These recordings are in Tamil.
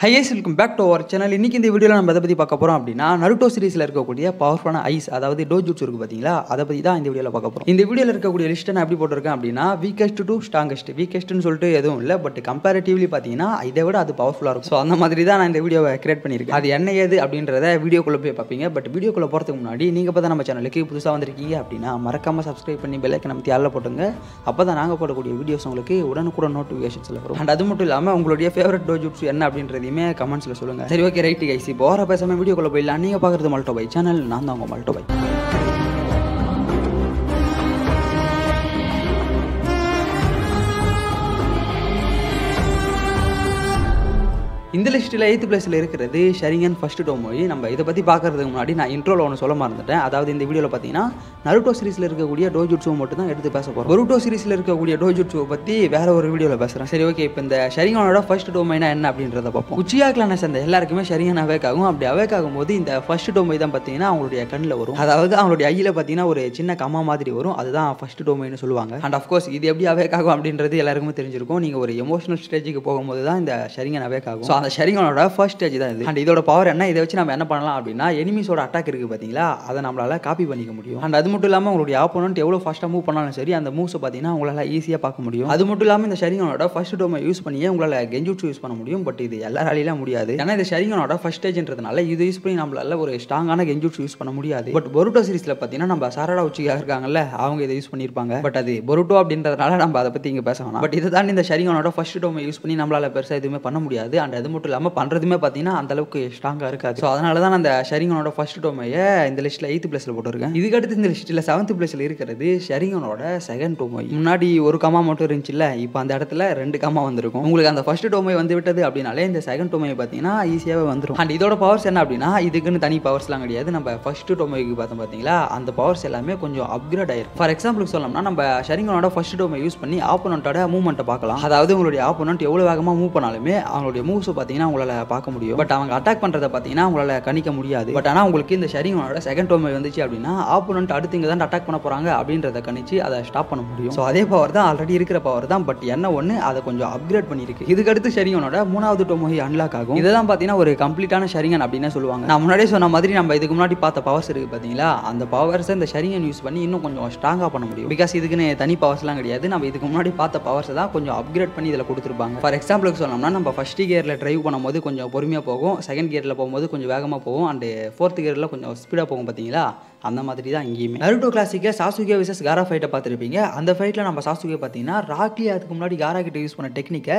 Hiace welcome back to our channel இன்றைக்கி இந்த வீடியோவில் நம்ம அதை பற்றி பார்க்க போகிறோம் அப்படின்னா நருட்டோ சீரிஸில் இருக்கக்கூடிய பவர்ஃபுல்லான ஐஸ் அதாவது ஜூட்ஸ் இருக்குது பார்த்தீங்களா அதை பற்றி தான் இந்த வீடியோவில் பார்க்க போகிறோம் இந்த வீடியோவில் இருக்கக்கூடிய லிஸ்ட்டை நான் எப்படி போட்டிருக்கேன் அப்படின்னா வீக்கஸ்ட் டு ஸ்ட்ராங்கஸ்ட் வீக்கஸ்ட்னு சொல்லிட்டு எதுவும் இல்லை பட் கம்பேரிட்டிவ்லி பார்த்தீங்கன்னா இதை விட அது பவர்ஃபுல்லாக இருக்கும் ஸோ அந்த மாதிரி தான் நான் இந்த வீடியோவை கிரியேட் பண்ணியிருக்கேன் அது என்ன ஏது அப்படின்றத வீடியோக்குள்ளே போய் பார்ப்பீங்க பட் வீடியோக்குள்ளே போகிறதுக்கு முன்னாடி நீங்கள் பார்த்தா நம்ம சேனலுக்கு புதுசாக வந்திருக்கீங்க அப்படின்னா மறக்காமல் சப்ஸ்கிரைப் பண்ணி பெல்லைக்கு நம்ம தியாரில் போட்டுங்க அப்போ தான் நாங்கள் போடக்கூடிய வீடியோஸ் உங்களுக்கு உடனுக்குடன் நோட்டிஃபிகேஷன்ஸில் வரும் அண்ட் அது மட்டும் இல்லாமல் உங்களுடைய ஃபேவரட் டோ ஜூட்ஸ் என்ன அப்படின்றது அதையுமே கமெண்ட்ஸில் சொல்லுங்கள் சரி ஓகே ரைட்டு கைசி போகிற பேசாமல் வீடியோக்குள்ளே போயிடலாம் நீங்கள் பார்க்குறது மல்ட்டோ பை சேனல் நான் தான் உங்கள் மால்டோ பை இந்த லிஸ்ட்டில் எயித்து பிளேஸில் இருக்கிறது ஷரிங்கன் ஃபர்ஸ்ட் டோமோயி நம்ம இதை பற்றி பார்க்குறதுக்கு முன்னாடி நான் இன்ட்ரோவில் ஒன்று சொல்ல மறந்துட்டேன் அதாவது இந்த வீடியோவில் பார்த்தீங்கன்னா நருட்டோ சீரிஸில் இருக்கக்கூடிய டோஜுட்ஸுவை மட்டும் தான் எடுத்து பேச போகிறோம் பொருட்டோ சீரிஸில் இருக்கக்கூடிய டோஜுட்ஸோ பற்றி வேற ஒரு வீடியோவில் பேசுகிறேன் சரி ஓகே இப்போ இந்த ஷரிங்கனோட ஃபர்ஸ்ட் டோமைனா என்ன அப்படின்றத பார்ப்போம் உச்சியா கிளான சேர்ந்த எல்லாருக்குமே ஷரிங்கன் அவேக் ஆகும் அப்படி அவேக் ஆகும்போது இந்த ஃபர்ஸ்ட் டோமை தான் பார்த்தீங்கன்னா அவங்களுடைய கண்ணில் வரும் அதாவது அவங்களுடைய ஐயில் பார்த்தீங்கன்னா ஒரு சின்ன கம்மா மாதிரி வரும் அதுதான் ஃபர்ஸ்ட் டோமைன்னு சொல்லுவாங்க அண்ட் ஆஃப்கோர்ஸ் இது எப்படி அவேக் ஆகும் அப்படின்றது எல்லாருக்குமே தெரிஞ்சிருக்கும் நீங்கள் ஒரு எமோஷனல் ஸ்டேஜுக்கு போகும்போது தான் இந்த ஷரிங்கன் அவேக் ஆகும் ஸோ அந்த ஷரிங்கனோட ஃபர்ஸ்ட் ஸ்டேஜ் தான் இது அண்ட் இதோட பவர் என்ன இதை வச்சு நம்ம என்ன பண்ணலாம் அப்படின்னா எனிமிஸோட அட்டாக் இருக்குது பார்த்தீங்களா அதை நம்மளால் காப்பி பண்ணிக்க முடியும் அண்ட் அது மட்டும் இல்லாமல் உங்களுடைய ஆப்போனன்ட் எவ்வளோ ஃபாஸ்ட்டாக மூவ் பண்ணாலும் சரி அந்த மூவ்ஸை பார்த்தீங்கன்னா உங்களால் ஈஸியாக பார்க்க முடியும் அது மட்டும் இல்லாமல் இந்த ஷரிங்கனோட ஃபர்ஸ்ட் டோமை யூஸ் பண்ணியே உங்களால் கெஞ்சூட்ஸ் யூஸ் பண்ண முடியும் பட் இது எல்லாராலையும் முடியாது ஏன்னா இந்த ஷரிங்கனோட ஃபர்ஸ்ட் ஸ்டேஜ்ன்றதுனால இது யூஸ் பண்ணி நம்மளால ஒரு ஸ்ட்ராங்கான கெஞ்சுட்ஸ் யூஸ் பண்ண முடியாது பட் பொருட்டோ சீரிஸில் பார்த்தீங்கன்னா நம்ம சாரடா உச்சியாக இருக்காங்கல்ல அவங்க இதை யூஸ் பண்ணியிருப்பாங்க பட் அது பொருட்டோ அப்படின்றதுனால நம்ம அதை பற்றி இங்கே பேச வேணாம் பட் இதை தான் இந்த ஷரிங்கனோட ஃபர்ஸ்ட் டோமை யூஸ் பண்ணி நம்மளால் பெருசாக எதுவுமே பண்ண முடியாது அண்ட் அது மட்டும் இல்லாமல் பண்ணுறதுமே பார்த்தீங்கன்னா அந்தளவுக்கு ஸ்ட்ராங்காக இருக்காது ஸோ அதனால தான் அந்த ஷரிங்கனோட ஃபர்ஸ்ட் டோமையை இந்த லிஸ்ட்டில் எயித்து பிளேஸில் போட்டிருக்கேன் இதுக்கடுத்து இந்த லிஸ்ட்டில் செவன்த் பிளேஸில் இருக்கிறது ஷரிங்கனோட செகண்ட் டோமை முன்னாடி ஒரு கமா மட்டும் இருந்துச்சுல்ல இப்போ அந்த இடத்துல ரெண்டு கமா வந்திருக்கும் உங்களுக்கு அந்த ஃபர்ஸ்ட் டோமை வந்து விட்டது அப்படின்னாலே இந்த செகண்ட் டோமையை பார்த்தீங்கன்னா ஈஸியாகவே வந்துடும் அண்ட் இதோட பவர்ஸ் என்ன அப்படின்னா இதுக்குன்னு தனி பவர்ஸ்லாம் கிடையாது நம்ம ஃபர்ஸ்ட் டோமைக்கு பார்த்தோம் பார்த்தீங்களா அந்த பவர்ஸ் எல்லாமே கொஞ்சம் அப்கிரேட் ஆயிருக்கும் ஃபார் எக்ஸாம்பிளுக்கு சொல்லணும்னா நம்ம ஷரிங்கனோட ஃபர்ஸ்ட் டோமை யூஸ் பண்ணி ஆப்போனண்ட்டோட மூவ்மெண்ட்டை பார்க்கலாம் அதாவது உங்களுடைய ஆப்போனண்ட் எவ்வளோ வேகமாக மூவ் பண்ணாலுமே அவங்களுடைய மூவ்ஸை பார்த்தீங்கன்னா உங்களால் பார்க்க முடியும் பட் அவங்க அட்டாக் பண்ணுறதை பார்த்தீங்கன்னா உங்களால் கணிக்க முடியாது பட் ஆனால் உங்களுக்கு இந்த ஷரிங்கனோட செகண்ட் டோமை வந்துச்சு அப்படின்னா ஆப்போனண்ட் அடுத்து இங்கே தான் அட்டாக் பண்ண போகிறாங்க அப்படின்றத கணிச்சு அதை ஸ்டாப் பண்ண முடியும் ஸோ அதே பவர் தான் ஆல்ரெடி இருக்கிற பவர் தான் பட் என்ன ஒன்று அதை கொஞ்சம் அப்கிரேட் பண்ணியிருக்கு இதுக்கடுத்து ஷரிங்கனோட மூணாவது டோமோஹி அன்லாக் ஆகும் இதை தான் பார்த்தீங்கன்னா ஒரு கம்ப்ளீட்டான ஷரிங்கன் அப்படின்னு சொல்லுவாங்க நான் முன்னாடியே சொன்ன மாதிரி நம்ம இதுக்கு முன்னாடி பார்த்த பவர்ஸ் இருக்குது பார்த்தீங்களா அந்த பவர்ஸை இந்த ஷரிங்கன் யூஸ் பண்ணி இன்னும் கொஞ்சம் ஸ்ட்ராங்காக பண்ண முடியும் பிகாஸ் இதுக்குன்னு தனி பவர்ஸ்லாம் கிடையாது நம்ம இதுக்கு முன்னாடி பார்த்த பவர்ஸை தான் கொஞ்சம் அப்கிரேட் பண்ணி இதில் கொடுத்துருப்பாங்க ஃபார் எக்ஸாம்பிளுக்கு சொன்னோம்னா நம்ம ஃபர்ஸ்ட் இயரில் ட்ரை ட்ரைவ் பண்ணும்போது கொஞ்சம் பொறுமையாக போகும் செகண்ட் கியரில் போகும்போது கொஞ்சம் வேகமாக போகும் அண்டு ஃபோர்த் கியரில் கொஞ்சம் ஸ்பீடாக போகும் பார்த்தீங்களா அந்த மாதிரி தான் இங்கேயுமே நருட்டோ கிளாசிக்கில் சாசுகே விசஸ் காரா ஃபைட்டை பார்த்துருப்பீங்க அந்த ஃபைட்டில் நம்ம சாசுகே பார்த்தீங்கன்னா ராக்லி அதுக்கு முன்னாடி காரா கிட்ட யூஸ் பண்ண டெக்னிக்கை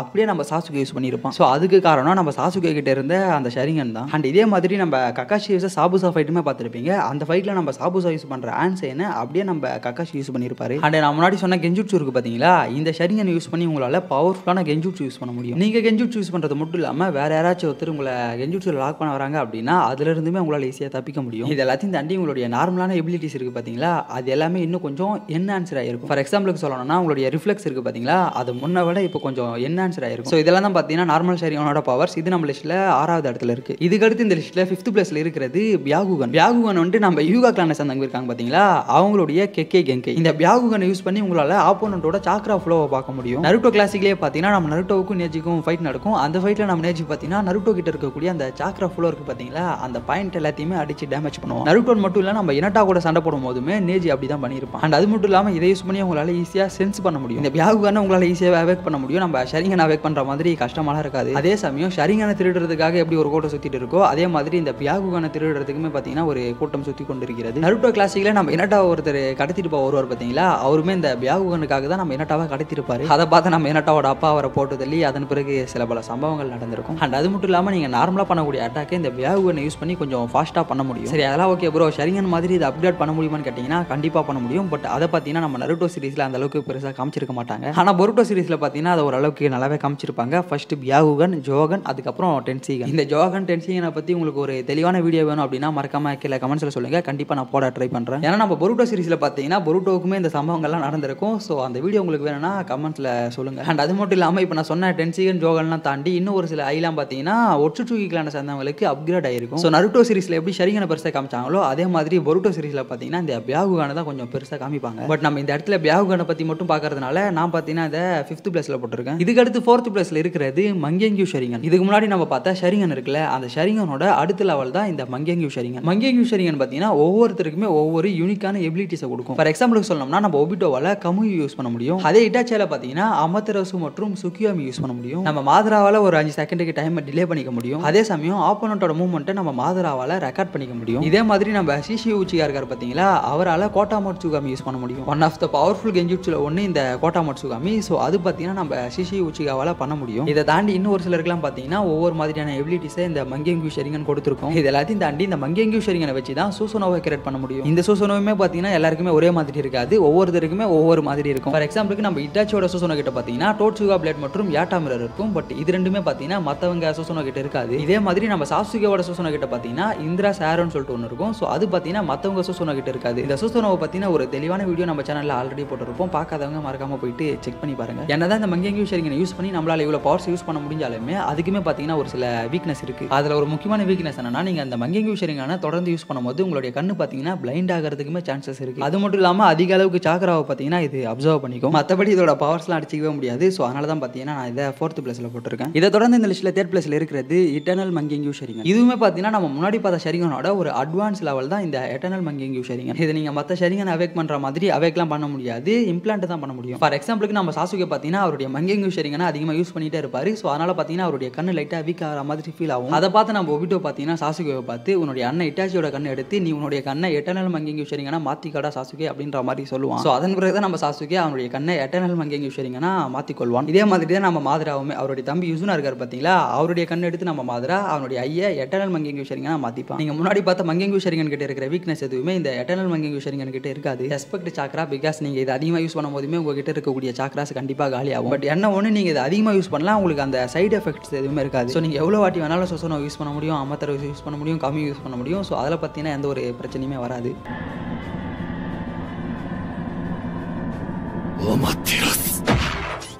அப்படியே நம்ம சாசுகே யூஸ் பண்ணியிருப்போம் ஸோ அதுக்கு காரணம் நம்ம சாசுகே கிட்ட இருந்த அந்த ஷரிங்கன் தான் அண்ட் இதே மாதிரி நம்ம கக்காஷி விசஸ் சாபுசா ஃபைட்டுமே பார்த்துருப்பீங்க அந்த ஃபைட்டில் நம்ம சாபுசா யூஸ் பண்ணுற என்ன அப்படியே நம்ம கக்காஷி யூஸ் பண்ணியிருப்பாரு அண்ட் நான் முன்னாடி சொன்ன கெஞ்சுட்சு இருக்குது பார்த்தீங்களா இந்த ஷரிங்கன் யூஸ் பண்ணி உங்களால் பவர்ஃபுல்லான கெஞ்சுட்சு யூஸ் பண்ண முடியும் நீங்கள் கெஞ்சுட்சு யூஸ் பண்ணுறது மட்டும் இல்லாமல் வேறு யாராச்சும் ஒருத்தர் உங்களை கெஞ்சுட்சில் லாக் பண்ண வராங்க அப்படின்னா அதுலேருந்துமே உங்களால் ஈஸியாக தப்பிக்க முடியும் இது எல்லாத்தையும் தாண்டி உங்களுடைய நார்மலான எபிலிட்டிஸ் இருக்குது பார்த்தீங்களா அது எல்லாமே இன்னும் கொஞ்சம் ஆன்சர் ஆகிருக்கும் ஃபார் எக்ஸாம்பிளுக்கு சொல்லணும்னா உங்களுடைய ரிஃப்ளெக்ஸ் இருக்குது பார்த்தீங்களா அது முன்ன விட இப்போ கொஞ்சம் என்ன ஆன்சர் ஆயிருக்கும் ஸோ இதெல்லாம் தான் பார்த்தீங்கன்னா நார்மல் ஷேரியோனோட பவர்ஸ் இது நம்ம லிஸ்ட்டில் ஆறாவது இடத்துல இருக்குது இதுக்கடுத்து இந்த லிஸ்ட்டில் ஃபிஃப்த் பிளேஸில் இருக்கிறது பியாகுகன் பியாகுகன் வந்து நம்ம யூகா கிளானை சேர்ந்தவங்க இருக்காங்க பார்த்தீங்களா அவங்களுடைய கெக்கே கெங்கே இந்த பியாகுகனை யூஸ் பண்ணி உங்களால் ஆப்போனண்டோட சாக்ரா ஃப்ளோவை பார்க்க முடியும் நருட்டோ கிளாசிக்லேயே பார்த்தீங்கன்னா நம்ம நருட்டோவுக்கும் நேஜிக்கும் ஃபைட் நடக்கும் அந்த ஃபைட்டில் நம்ம நேஜி பார்த்தீங்கன்னா நருட்டோ கிட்ட இருக்கக்கூடிய அந்த சாக்ரா ஃப்ளோ இருக்குது பார்த்தீங்களா அந்த பாயிண்ட் எல்லாத்தையுமே அடிச்சு டேமேஜ் பண்ணுவோம் நருட்டோன் மட்டும் இல்லை நம்ம இனட்டா கூட சண்டை போடும் போதுமே நேஜி அப்படி தான் பண்ணியிருப்பான் அண்ட் அது மட்டும் இல்லாமல் இதை யூஸ் பண்ணி உங்களால் ஈஸியாக சென்ஸ் பண்ண முடியும் இந்த பியாகுகான உங்களால் ஈஸியாக அவேக் பண்ண முடியும் நம்ம ஷரிங்கன் அவேக் பண்ணுற மாதிரி கஷ்டமாலாம் இருக்காது அதே சமயம் ஷரிங்கனை திருடுறதுக்காக எப்படி ஒரு கூட்டம் சுற்றிட்டு இருக்கோ அதே மாதிரி இந்த பியாகுகான திருடுறதுக்குமே பார்த்தீங்கன்னா ஒரு கூட்டம் சுற்றி கொண்டிருக்கிறது நருட்டோ கிளாஸிக்கில் நம்ம இனட்டா ஒருத்தர் கடத்திட்டு போக ஒருவர் பார்த்தீங்களா அவருமே இந்த பியாகுகனுக்காக தான் நம்ம எனட்டாவை கடத்திருப்பாரு அதை பார்த்து நம்ம இனட்டாவோட அப்பா அவரை போட்டு தள்ளி அதன் பிறகு சில பல சம்பவங்கள் நடந்திருக்கும் அண்ட் அது மட்டும் இல்லாமல் நீங்கள் நார்மலாக பண்ணக்கூடிய அட்டாக்கை இந்த பியாகுகனை யூஸ் பண்ணி கொஞ்சம் ஃபாஸ்ட்டாக பண்ண முடியும் சரி அதெல்லாம் ஓகே ப்ரோ ஷரிங்கன் மாதிரி இது அப்டேட் பண்ண முடியுமான்னு கேட்டிங்கன்னா கண்டிப்பாக பண்ண முடியும் பட் அதை பார்த்தீங்கன்னா நம்ம நருட்டோ சீரிஸில் அந்த அளவுக்கு பெருசாக காமிச்சிருக்க மாட்டாங்க ஆனால் பொருட்டோ சீரிஸில் பார்த்தீங்கன்னா அதை ஓரளவுக்கு நல்லாவே காமிச்சிருப்பாங்க ஃபஸ்ட்டு பியாகுகன் ஜோகன் அதுக்கப்புறம் டென்சிகன் இந்த ஜோகன் டென்சிகனை பற்றி உங்களுக்கு ஒரு தெளிவான வீடியோ வேணும் அப்படின்னா மறக்காம கீழே கமெண்ட்ஸில் சொல்லுங்கள் கண்டிப்பாக நான் போட ட்ரை பண்ணுறேன் ஏன்னா நம்ம பொருட்டோ சீரிஸில் பார்த்தீங்கன்னா பொருட்டோவுக்குமே இந்த சம்பவங்கள்லாம் நடந்திருக்கும் ஸோ அந்த வீடியோ உங்களுக்கு வேணும்னா கமெண்ட்ஸில் சொல்லுங்கள் அண்ட் அது மட்டும் இல்லாமல் இப்போ நான் சொன்ன டென்சிகன் ஜோகன்லாம் தாண்டி இன்னும் ஒரு சில ஐலாம் பார்த்தீங்கன்னா ஒற்று சந்தவங்களுக்கு சேர்ந்தவங்களுக்கு அப்கிரேட் ஆயிருக்கும் ஸோ நருட்டோ சீரிஸில் எப்படி ஷரிங்கனை பெருசாக காமிச்சாங்களோ அதே மாதிரி பொருட்டோ சீரிஸில் பார்த்தீங்கன்னா இந்த பியாகுகானை தான் கொஞ்சம் பெருசாக காமிப்பாங்க பட் நம்ம இந்த இடத்துல பியாகுகானை பற்றி மட்டும் பார்க்கறதுனால நான் பார்த்தீங்கன்னா இதை ஃபிஃப்த் பிளேஸில் போட்டிருக்கேன் அடுத்து ஃபோர்த் பிளேஸில் இருக்கிறது மங்கேங்கியூ ஷரிங்கன் இதுக்கு முன்னாடி நம்ம பார்த்தா ஷரிங்கன் இருக்குல்ல அந்த ஷரிங்கனோட அடுத்த லெவல் தான் இந்த மங்கேங்கியூ ஷரிங்கன் மங்கேங்கியூ ஷரிங்கன் பார்த்தீங்கன்னா ஒவ்வொருத்தருக்குமே ஒவ்வொரு யூனிக்கான எபிலிட்டிஸை கொடுக்கும் ஃபார் எக்ஸாம்பிளுக்கு சொல்லணும்னா நம்ம ஒபிட்டோவால் கமு யூஸ் பண்ண முடியும் அதே இட்டாச்சியில் பார்த்தீங்கன்னா அமத்தரசு மற்றும் சுக்கியோமி யூஸ் பண்ண முடியும் நம்ம மாதராவால் ஒரு அஞ்சு செகண்டுக்கு டைமை டிலே பண்ணிக்க முடியும் அதே சமயம் ஆப்போனட்டோட மூவ்மெண்ட்டை நம்ம மாதராவால் ரெக்கார்ட் பண்ணிக்க முடியும் இதே மாதிரி நம்ம சிசி உச்சியா இருக்கார் பார்த்தீங்களா அவரால் கோட்டா சுகாமி யூஸ் பண்ண முடியும் ஒன் ஆஃப் த பவர்ஃபுல் கெஞ்சுட்ஸில் ஒன்று இந்த கோட்டா சுகாமி ஸோ அது பார்த்தீங்கன்னா நம்ம சிசி உச்சிகாவால் பண்ண முடியும் இதை தாண்டி இன்னும் ஒரு சிலருக்குலாம் பார்த்தீங்கன்னா ஒவ்வொரு மாதிரியான எபிலிட்டிஸை இந்த மங்கேங்கு ஷெரிங்கன் கொடுத்துருக்கோம் இது எல்லாத்தையும் தாண்டி இந்த மங்கேங்கு ஷெரிங்கனை வச்சு தான் சூசனோவை கிரியேட் பண்ண முடியும் இந்த சூசனோவுமே பார்த்தீங்கன்னா எல்லாருக்குமே ஒரே மாதிரி இருக்காது ஒவ்வொருத்தருக்குமே ஒவ்வொரு மாதிரி இருக்கும் ஃபார் எக்ஸாம்பிளுக்கு நம்ம இட்டாச்சியோட சூசனோ கிட்ட பார்த்தீங்கன்னா சுகா பிளேட் மற்றும் யாட்டா மிரர் இருக்கும் பட் இது ரெண்டுமே பார்த்தீங்கன்னா மற்றவங்க சூசனோ கிட்ட இருக்காது இதே மாதிரி நம்ம சாப்சுகேவோட சூசனோ கிட்ட பார்த்தீங்கன்னா இந்திரா சாரோன்னு சொல்லிட்டு ஒன்று இருக்கும் ஸோ அது பார்த்தீங்கன்னா மற்றவங்க கிட்ட இருக்காது இந்த சுசுனோவை பார்த்தீங்கன்னா ஒரு தெளிவான வீடியோ நம்ம சேனலில் ஆல்ரெடி போட்டிருப்போம் பார்க்காதவங்க மறக்காம போயிட்டு செக் பண்ணி பாருங்க என்ன தான் இந்த மங்கி ஷேரிங்கை யூஸ் பண்ணி நம்மளால இவ்வளோ பவர்ஸ் யூஸ் பண்ண முடிஞ்சாலுமே அதுக்குமே பார்த்தீங்கன்னா ஒரு சில வீக்னஸ் இருக்கு அதில் ஒரு முக்கியமான வீக்னஸ் என்னன்னா நீங்கள் அந்த மங்கி ஷேரிங்கான தொடர்ந்து யூஸ் பண்ணும்போது உங்களுடைய கண்ணு பார்த்தீங்கன்னா பிளைண்ட் ஆகிறதுக்குமே சான்சஸ் இருக்கு அது மட்டும் இல்லாமல் அதிக அளவுக்கு சாக்கராவை பார்த்தீங்கன்னா இது அப்சர்வ் பண்ணிக்கும் மற்றபடி இதோட பவர்ஸ்லாம் அடிச்சிக்கவே முடியாது ஸோ அதனால தான் பார்த்தீங்கன்னா நான் இதை ஃபோர்த் பிளேஸில் போட்டிருக்கேன் இதை தொடர்ந்து இந்த லிஸ்ட்டில் தேர்ட் பிளேஸில் இருக்கிறது இட்டர்னல் மங்கிங் ஷேரிங் இதுவுமே பார்த்தீங்கன்னா நம்ம முன்னாடி பார்த்த ஷேரிங்கனோட ஒரு அட்வான்ஸ் லெவல் தான் தான் இந்த எட்டர்னல் மங்கிங் யூ ஷேரிங் இதை நீங்கள் மற்ற ஷேரிங்கை அவேக் பண்ணுற மாதிரி அவேக்லாம் பண்ண முடியாது இம்ப்ளான்ட் தான் பண்ண முடியும் ஃபார் எக்ஸாம்பிளுக்கு நம்ம சாசுகை பார்த்தீங்கன்னா அவருடைய மங்கிங் யூ ஷேரிங்னா அதிகமாக யூஸ் பண்ணிட்டே இருப்பார் ஸோ அதனால் பார்த்தீங்கன்னா அவருடைய கண்ணு லைட்டாக வீக் ஆகிற மாதிரி ஃபீல் ஆகும் அதை பார்த்து நம்ம ஒபிட்டோ பார்த்தீங்கன்னா சாசுகேவை பார்த்து உன்னுடைய அண்ணன் இட்டாச்சியோட கண்ணை எடுத்து நீ உன்னுடைய கண்ணை எட்டர்னல் மங்கிங் யூ ஷேரிங்னா மாற்றிக்காடா சாசுகே அப்படின்ற மாதிரி சொல்லுவான் ஸோ அதன் பிறகு தான் நம்ம சாசுகே அவனுடைய கண்ணை எட்டர்னல் மங்கிங் யூ ஷேரிங்னா மாற்றிக்கொள்வான் இதே மாதிரி தான் நம்ம மாதிராவுமே அவருடைய தம்பி யூசுனா இருக்கார் பார்த்தீங்களா அவருடைய கண்ணை எடுத்து நம்ம மாதிரா அவனுடைய ஐயா எட்டர்னல் மங்கிங் யூ ஷேரிங்னா மாற்றிப்பான் நீங்கள் முன்னாடி பார்த்த மங்கிங் யூ ஷேரிங்கன்னு இருக்கிற வீக்னஸ் எதுவுமே இந்த எட்டர்னல் மங்கிங் விஷயம் என்கிட்ட இருக்காது ரெஸ்பெக்ட் சாக்ரா பிகாஸ் நீங்கள் இது அதிகமாக யூஸ் பண்ணும் போதுமே உங்ககிட்ட இருக்கக்கூடிய சாக்ராஸ் கண்டிப்பாக காலியாகும் பட் என்ன ஒன்று நீங்கள் இதை அதிகமாக யூஸ் பண்ணலாம் உங்களுக்கு அந்த சைடு எஃபெக்ட்ஸ் எதுவுமே இருக்காது ஸோ நீங்கள் எவ்வளோ வாட்டி வேணாலும் சொசனம் யூஸ் பண்ண முடியும் அமத்தர யூஸ் பண்ண முடியும் கம்மி யூஸ் பண்ண முடியும் ஸோ அதில் பார்த்தீங்கன்னா எந்த ஒரு பிரச்சனையுமே வராது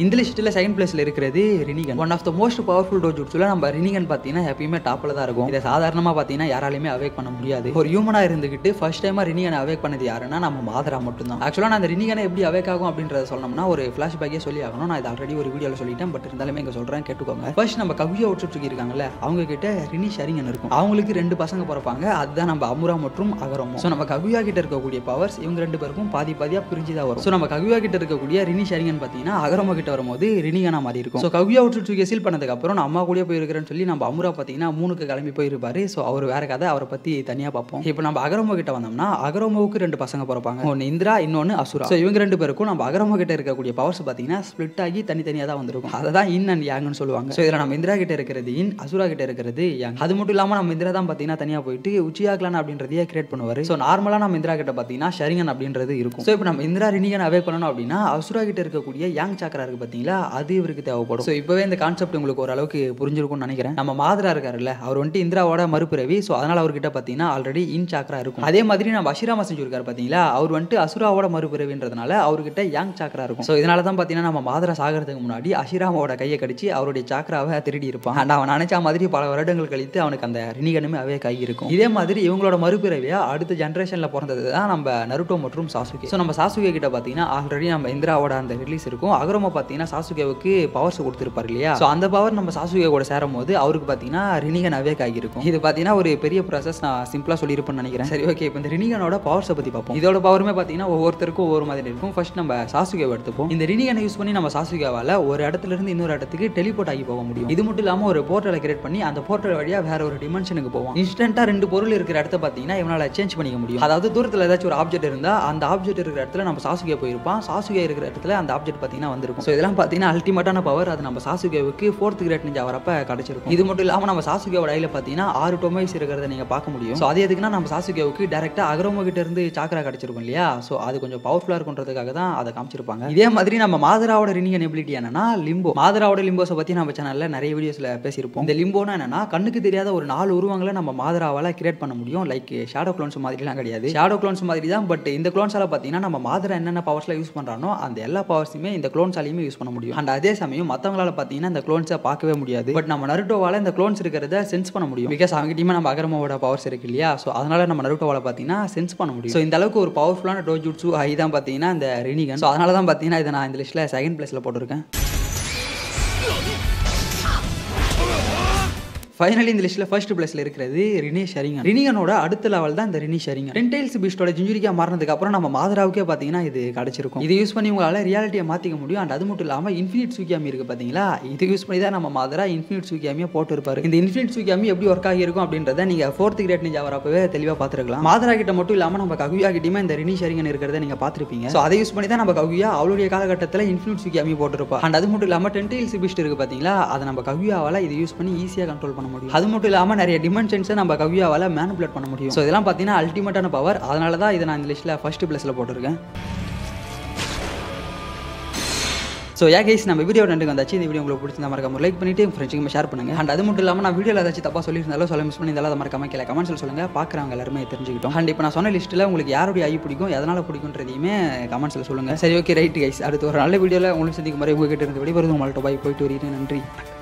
இந்த லிஸ்ட்டில் செகண்ட் பிளேஸில் இருக்கிறது Rinnegan one of the most powerful டோஜுட்ஸில் நம்ம ரினிகன் பார்த்தீங்கன்னா எப்பயுமே டாப்பில் தான் இருக்கும் இதை சாதாரணமாக பார்த்தீங்கன்னா யாராலையுமே அவேக் பண்ண முடியாது ஒரு ஹியூமனாக இருந்துகிட்டு ஃபர்ஸ்ட் டைமாக ரினிகனை அவேக் பண்ணது யாருன்னா நம்ம மாதரா தான் ஆக்சுவலாக நான் அந்த ரினிகனை எப்படி அவேக் ஆகும் அப்படின்றத சொன்னோம்னா ஒரு பேக்கே சொல்லி ஆகணும் நான் இது ஆல்ரெடி ஒரு வீடியோவில் சொல்லிட்டேன் பட் இருந்தாலுமே இங்கே சொல்கிறேன் கேட்டுக்கோங்க ஃபர்ஸ்ட் நம்ம கவியை ஒட்டுச்சுக்கு இருக்காங்கல்ல அவங்க கிட்ட ரினி ஷரிங்கன் இருக்கும் அவங்களுக்கு ரெண்டு பசங்க பிறப்பாங்க அதுதான் நம்ம அமுரா மற்றும் அகரம் ஸோ நம்ம கவியா கிட்ட இருக்கக்கூடிய பவர்ஸ் இவங்க ரெண்டு பேருக்கும் பாதி பாதியாக பிரிஞ்சுதான் வரும் ஸோ நம்ம கவியா கிட்ட இருக்கக்கூடிய ரினி ஷரிங்கன் பார்த்தீங்கன்னா அகரம் கிட்ட கிட்ட வரும்போது ரினிகனா மாதிரி இருக்கும் ஸோ கவ்யா விட்டுட்டு சீல் பண்ணதுக்கப்புறம் நான் அம்மா கூட போயிருக்கிறேன்னு சொல்லி நம்ம அமுரா பார்த்தீங்கன்னா மூணுக்கு கிளம்பி போயிருப்பாரு ஸோ அவர் வேற கதை அவரை பற்றி தனியாக பார்ப்போம் இப்போ நம்ம அகரோமோ கிட்ட வந்தோம்னா அகரோமோவுக்கு ரெண்டு பசங்க பிறப்பாங்க ஒன்று இந்திரா இன்னொன்று அசுரா ஸோ இவங்க ரெண்டு பேருக்கும் நம்ம அகரோமோ கிட்ட இருக்கக்கூடிய பவர்ஸ் பார்த்தீங்கன்னா ஸ்பிளிட் ஆகி தனித்தனியாக தான் வந்திருக்கும் அதை தான் இன் அண்ட் யாங்னு சொல்லுவாங்க ஸோ இதில் நம்ம இந்திரா கிட்ட இருக்கிறது இன் அசுரா கிட்ட இருக்கிறது யாங் அது மட்டும் இல்லாமல் நம்ம இந்திரா தான் பார்த்தீங்கன்னா தனியாக போயிட்டு உச்சியா கிளான் அப்படின்றதையே கிரியேட் பண்ணுவார் ஸோ நார்மலாக நம்ம இந்திரா கிட்ட பார்த்தீங்கன்னா ஷரிங்கன் அப்படின்றது இருக்கும் ஸோ இப்போ நம்ம இந்திரா ரினிகன் அவே பண்ணணும் அப்படின்னா அசுரா கிட்ட இருக்கக்கூடிய யாங் சாக்கரா இருக்கு இருக்குது பார்த்தீங்களா அது இவருக்கு தேவைப்படும் ஸோ இப்போவே இந்த கான்செப்ட் உங்களுக்கு ஓரளவுக்கு புரிஞ்சிருக்கும்னு நினைக்கிறேன் நம்ம மாதரா இருக்காருல்ல அவர் வந்துட்டு இந்திராவோட மறுபிறவி ஸோ அதனால் அவர்கிட்ட பார்த்தீங்கன்னா ஆல்ரெடி இன் சாக்கரா இருக்கும் அதே மாதிரி நம்ம அஷிராம செஞ்சுருக்காரு பார்த்தீங்களா அவர் வந்துட்டு அசுராவோட மறுபிறவின்றதுனால அவர்கிட்ட யாங் சாக்கரா இருக்கும் ஸோ இதனால தான் பார்த்தீங்கன்னா நம்ம மாதரா சாகிறதுக்கு முன்னாடி அஷிராமாவோட கையை கடிச்சு அவருடைய சாக்ராவை திருடி இருப்பான் அண்ட் அவன் நினைச்ச மாதிரி பல வருடங்கள் கழித்து அவனுக்கு அந்த ரிணிகனுமே அவே கை இருக்கும் இதே மாதிரி இவங்களோட மறுபிறவியாக அடுத்த ஜென்ரேஷனில் பிறந்தது தான் நம்ம நருட்டோ மற்றும் சாசுகே ஸோ நம்ம சாசுகே கிட்ட பார்த்தீங்கன்னா ஆல்ரெடி நம்ம இந்திராவோட அந்த ரிலீஸ் இருக்கும் அகரமா பார்த்தீங்கன்னா சாசுகேவுக்கு பவர்ஸ் கொடுத்துருப்பார் இல்லையா ஸோ அந்த பவர் நம்ம சாசுகே கூட சேரும் போது அவருக்கு பார்த்தீங்கன்னா ரினிகன் அவேக் ஆகியிருக்கும் இது பார்த்தீங்கன்னா ஒரு பெரிய ப்ராசஸ் நான் சிம்பிளாக சொல்லியிருப்பேன்னு நினைக்கிறேன் சரி ஓகே இப்போ இந்த ரினிகனோட பவர்ஸை பற்றி பார்ப்போம் இதோட பவருமே பார்த்தீங்கன்னா ஒவ்வொருத்தருக்கும் ஒவ்வொரு மாதிரி இருக்கும் ஃபர்ஸ்ட் நம்ம சாசுகேவை எடுத்துப்போம் இந்த ரினிகனை யூஸ் பண்ணி நம்ம சாசுகேவால் ஒரு இடத்துல இருந்து இன்னொரு இடத்துக்கு டெலிபோர்ட் ஆகி போக முடியும் இது மட்டும் இல்லாமல் ஒரு போர்ட்டலை கிரியேட் பண்ணி அந்த போர்ட்டல் வழியாக வேற ஒரு டிமென்ஷனுக்கு போவோம் இன்ஸ்டன்ட்டாக ரெண்டு பொருள் இருக்கிற இடத்த பார்த்தீங்கன்னா இவனால் சேஞ்ச் பண்ணிக்க முடியும் அதாவது தூரத்தில் ஏதாச்சும் ஒரு ஆப்ஜெக்ட் இருந்தால் அந்த ஆப்ஜெக்ட் இருக்கிற இடத்துல நம்ம சாசுகே போயிருப்பான் சாசுகே இருக்கிற இடத்துல அந்த ஆப்ஜெக்ட் பார்த்தீங்கன்னா வந்திருக்கும் ஸோ இதெல்லாம் பார்த்தீங்கன்னா அல்டிமேட்டான பவர் அது நம்ம சாசுகேவுக்கு ஃபோர்த் கிரேட் நிஞ்சா வரப்ப கிடச்சிருக்கும் இது மட்டும் இல்லாமல் நம்ம சாசுகேவோட ஐயில் பார்த்தீங்கன்னா ஆறு டொமைஸ் இருக்கிறத நீங்கள் பார்க்க முடியும் ஸோ அது எதுக்குன்னா நம்ம சாசுகேவுக்கு டேரெக்டாக அகரோமோ கிட்ட இருந்து சாக்கரா கிடைச்சிருக்கும் இல்லையா ஸோ அது கொஞ்சம் பவர்ஃபுல்லாக இருக்குன்றதுக்காக தான் அதை காமிச்சிருப்பாங்க இதே மாதிரி நம்ம மாதராவோட ரினியன் எபிலிட்டி என்னன்னா லிம்போ மாதராவோட லிம்போஸை பற்றி நம்ம சேனலில் நிறைய வீடியோஸில் பேசியிருப்போம் இந்த லிம்போனா என்னன்னா கண்ணுக்கு தெரியாத ஒரு நாலு உருவங்களை நம்ம மாதராவால் கிரியேட் பண்ண முடியும் லைக் ஷேடோ க்ளோன்ஸ் மாதிரிலாம் கிடையாது ஷேடோ குளோன்ஸ் மாதிரி தான் பட் இந்த க்ளோன்ஸால் பார்த்தீங்கன்னா நம்ம மாதரா என்னென்ன பவர்ஸ்லாம் யூஸ் பண்ணுறானோ அந்த எல்லா பவர்ஸுமே இந்த க்ளோன்ஸாலையுமே யூஸ் பண்ண முடியும் அண்ட் அதே சமயம் மற்றவங்களால பார்த்தீங்கன்னா இந்த க்ளோன்ஸை பார்க்கவே முடியாது பட் நம்ம நருட்டோவால் இந்த க்ளோன்ஸ் இருக்கிறத சென்ஸ் பண்ண முடியும் பிகாஸ் அவங்ககிட்டயுமே நம்ம அகரமாவோட பவர்ஸ் இருக்கு இல்லையா ஸோ அதனால நம்ம நருட்டோவால் பார்த்தீங்கன்னா சென்ஸ் பண்ண முடியும் ஸோ இந்த அளவுக்கு ஒரு பவர்ஃபுல்லான டோஜுட்ஸு ஹை தான் பார்த்தீங்கன்னா இந்த ரெனிகன் ஸோ அதனால தான் பார்த்தீங்கன்னா இதை நான் இந்த லிஸ்ட்டில் செகண்ட் பிளேஸில் போட்டிருக்கேன் ஃபைனலி இந்த லிஸ்ட்டில் ஃபர்ஸ்ட் பிளேஸில் இருக்கிறது ரினி ஷரிங்கன் ரினியனோட அடுத்த லெவல் தான் இந்த ரினி ஷரிங்கன் ரென்டைல்ஸ் பீஸ்டோட ஜிஞ்சுரிக்கா மாறினதுக்கு அப்புறம் நம்ம மாதராவுக்கே பார்த்தீங்கன்னா இது கிடச்சிருக்கும் இது யூஸ் பண்ணி உங்களால் ரியாலிட்டியை மாற்றிக்க முடியும் அண்ட் அது மட்டும் இல்லாமல் இன்ஃபினிட் சுக்கியாமி இருக்குது பார்த்தீங்களா இது யூஸ் பண்ணி தான் நம்ம மாதரா இன்ஃபினிட் சூக்கியாமியை போட்டுருப்பாரு இந்த இன்ஃபினிட் சூக்கியாமி எப்படி ஒர்க் ஆகியிருக்கும் அப்படின்றத நீங்கள் ஃபோர்த் கிரேட் நிஞ்சா வரப்பவே தெளிவாக பார்த்துருக்கலாம் மாதரா கிட்ட மட்டும் இல்லாமல் நம்ம ககுயா கிட்டயுமே இந்த ரினி ஷரிங்கன் இருக்கிறத நீங்கள் பார்த்துருப்பீங்க ஸோ அதை யூஸ் பண்ணி தான் நம்ம கவியா அவளுடைய காலகட்டத்தில் இன்ஃபினிட் சூக்கியாமி போட்டிருப்பா அண்ட் அது மட்டும் இல்லாமல் டென்டைல்ஸ் பீஸ்ட் இருக்குது பார்த்தீங்களா அதை நம்ம ககுயாவால் இதை யூஸ் பண்ணி ஈஸியாக கண்ட்ரோல் பண்ண பண்ண முடியும் அது மட்டும் இல்லாமல் நிறைய டிமென்ஷன்ஸை நம்ம கவியாவால் மேனுபுலேட் பண்ண முடியும் ஸோ இதெல்லாம் பார்த்தீங்கன்னா அல்டிமேட்டான பவர் அதனால தான் இதை நான் இந்த லிஸ்ட்டில் ஃபஸ்ட்டு ப்ளேஸில் போட்டிருக்கேன் ஸோ ஏ கேஸ் நம்ம வீடியோ நன்றி வந்தாச்சு இந்த வீடியோ உங்களுக்கு பிடிச்சிருந்தா மறக்காம லைக் பண்ணிட்டு ஃப்ரெண்ட்ஸுக்கு ஷேர் பண்ணுங்க அண்ட் அது மட்டும் இல்லாமல் நான் வீடியோ ஏதாச்சும் தப்பா சொல்லியிருந்தாலும் சொல்ல மிஸ் பண்ணி அதை மறக்காம கேட்க கமெண்ட்ஸில் சொல்லுங்க பார்க்குறவங்க எல்லாருமே தெரிஞ்சுக்கிட்டோம் அண்ட் இப்போ நான் சொன்ன லிஸ்ட்டில் உங்களுக்கு யாருடைய ஐ பிடிக்கும் எதனால் பிடிக்கும்ன்றதையுமே கமெண்ட்ஸில் சொல்லுங்க சரி ஓகே ரைட் கைஸ் அடுத்து ஒரு நல்ல வீடியோவில் உங்களுக்கு சந்திக்கும் முறை உங்ககிட்ட இருந்து வெளிவருது உங்கள்கிட்ட பாய் போயிட்டு வரீங்க நன்றி